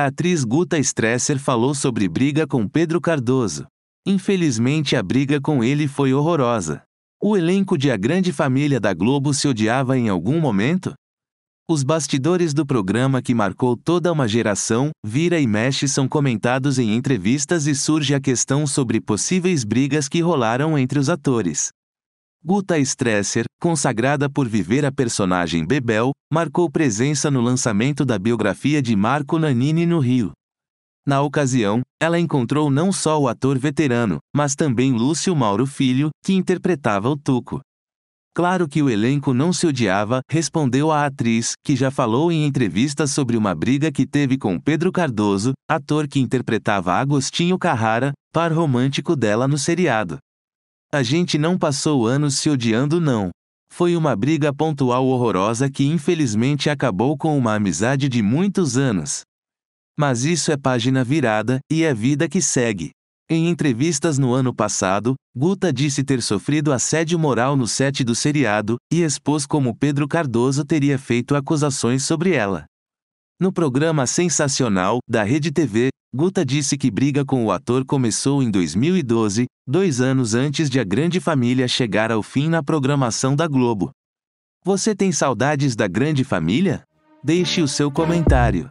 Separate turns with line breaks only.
A atriz Guta Stresser falou sobre briga com Pedro Cardoso. Infelizmente, a briga com ele foi horrorosa. O elenco de A Grande Família da Globo se odiava em algum momento? Os bastidores do programa que marcou toda uma geração, vira e mexe, são comentados em entrevistas e surge a questão sobre possíveis brigas que rolaram entre os atores. Guta Stresser, consagrada por viver a personagem Bebel, marcou presença no lançamento da biografia de Marco Nanini no Rio. Na ocasião, ela encontrou não só o ator veterano, mas também Lúcio Mauro Filho, que interpretava o Tuco. Claro que o elenco não se odiava, respondeu a atriz, que já falou em entrevistas sobre uma briga que teve com Pedro Cardoso, ator que interpretava Agostinho Carrara, par romântico dela no seriado. A gente não passou anos se odiando, não. Foi uma briga pontual horrorosa que infelizmente acabou com uma amizade de muitos anos. Mas isso é página virada e é vida que segue. Em entrevistas no ano passado, Guta disse ter sofrido assédio moral no set do seriado e expôs como Pedro Cardoso teria feito acusações sobre ela. No programa Sensacional, da Rede TV, Guta disse que briga com o ator começou em 2012, dois anos antes de a Grande Família chegar ao fim na programação da Globo. Você tem saudades da Grande Família? Deixe o seu comentário.